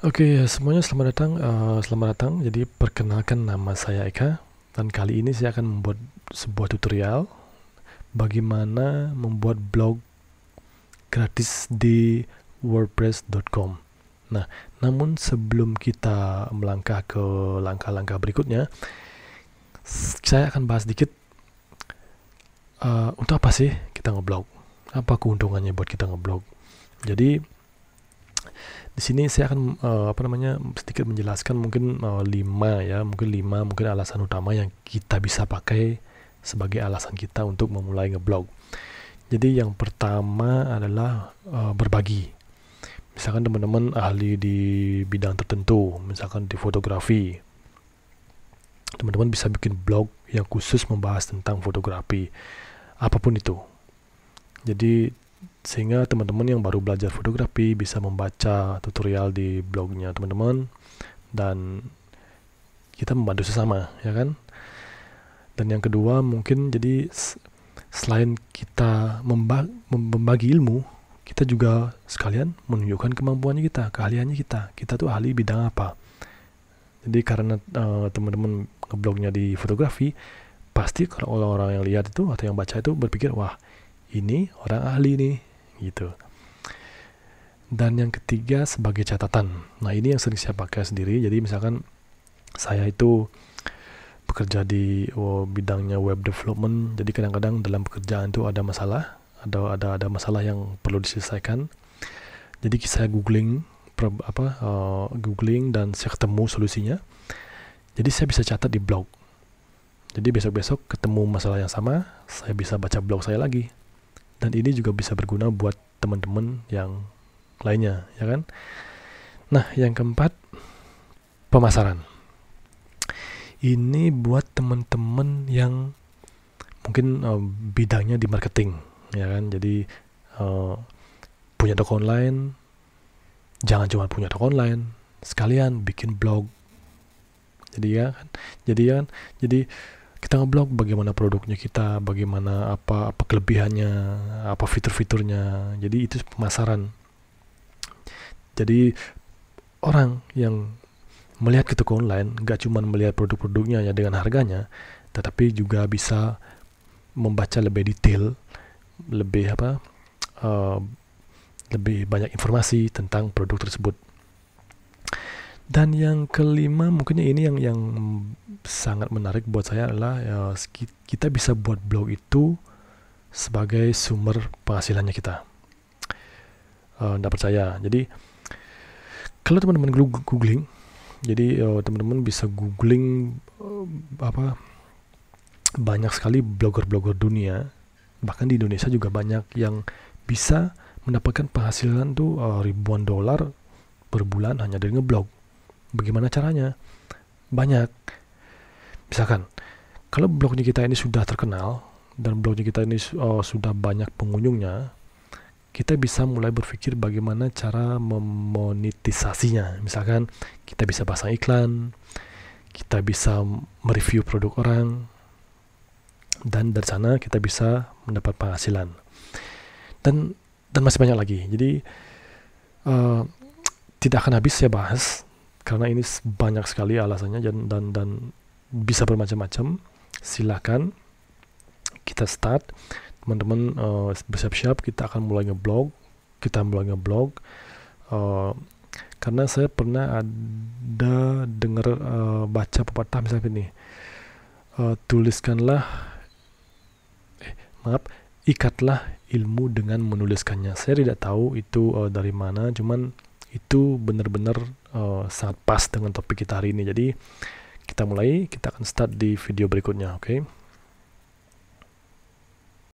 Oke okay, semuanya selamat datang, uh, selamat datang. Jadi perkenalkan nama saya Eka dan kali ini saya akan membuat sebuah tutorial bagaimana membuat blog gratis di wordpress.com. Nah, namun sebelum kita melangkah ke langkah-langkah berikutnya, saya akan bahas sedikit uh, untuk apa sih kita ngeblog? Apa keuntungannya buat kita ngeblog? Jadi di sini saya akan uh, apa namanya sedikit menjelaskan mungkin uh, lima ya mungkin lima mungkin alasan utama yang kita bisa pakai sebagai alasan kita untuk memulai ngeblog jadi yang pertama adalah uh, berbagi misalkan teman-teman ahli di bidang tertentu misalkan di fotografi teman-teman bisa bikin blog yang khusus membahas tentang fotografi apapun itu jadi sehingga teman-teman yang baru belajar fotografi bisa membaca tutorial di blognya teman-teman dan kita membantu sesama ya kan dan yang kedua mungkin jadi selain kita membagi ilmu kita juga sekalian menunjukkan kemampuannya kita keahliannya kita kita tuh ahli bidang apa jadi karena teman eh, teman-teman ngeblognya di fotografi pasti kalau orang-orang yang lihat itu atau yang baca itu berpikir wah ini orang ahli nih gitu. Dan yang ketiga sebagai catatan. Nah ini yang sering saya pakai sendiri. Jadi misalkan saya itu bekerja di oh, bidangnya web development. Jadi kadang-kadang dalam pekerjaan itu ada masalah, ada ada ada masalah yang perlu diselesaikan. Jadi saya googling apa uh, googling dan saya ketemu solusinya. Jadi saya bisa catat di blog. Jadi besok-besok ketemu masalah yang sama, saya bisa baca blog saya lagi dan ini juga bisa berguna buat teman-teman yang lainnya ya kan nah yang keempat pemasaran ini buat teman-teman yang mungkin uh, bidangnya di marketing ya kan jadi uh, punya toko online jangan cuma punya toko online sekalian bikin blog jadi ya kan jadi ya kan jadi kita ngeblog bagaimana produknya kita, bagaimana apa apa kelebihannya, apa fitur-fiturnya. Jadi itu pemasaran. Jadi orang yang melihat ke toko online nggak cuma melihat produk-produknya ya dengan harganya, tetapi juga bisa membaca lebih detail, lebih apa, uh, lebih banyak informasi tentang produk tersebut. Dan yang kelima mungkin ini yang yang sangat menarik buat saya adalah ya, kita bisa buat blog itu sebagai sumber penghasilannya kita. Tidak uh, eh, percaya. Jadi kalau teman-teman googling, jadi teman eh, teman-teman bisa googling uh, apa banyak sekali blogger-blogger dunia, bahkan di Indonesia juga banyak yang bisa mendapatkan penghasilan tuh uh, ribuan dolar per bulan hanya dari ngeblog Bagaimana caranya? Banyak. Misalkan, kalau blognya kita ini sudah terkenal dan blognya kita ini uh, sudah banyak pengunjungnya, kita bisa mulai berpikir bagaimana cara memonetisasinya. Misalkan, kita bisa pasang iklan, kita bisa mereview produk orang, dan dari sana kita bisa mendapat penghasilan. Dan dan masih banyak lagi. Jadi uh, tidak akan habis saya bahas karena ini banyak sekali alasannya dan dan, dan bisa bermacam-macam silahkan kita start teman-teman uh, bersiap-siap kita akan mulai ngeblog kita mulai ngeblog uh, karena saya pernah ada dengar uh, baca pepatah misalnya ini uh, tuliskanlah eh, maaf ikatlah ilmu dengan menuliskannya saya tidak tahu itu uh, dari mana cuman itu benar-benar uh, sangat pas dengan topik kita hari ini. Jadi kita mulai, kita akan start di video berikutnya, oke? Okay?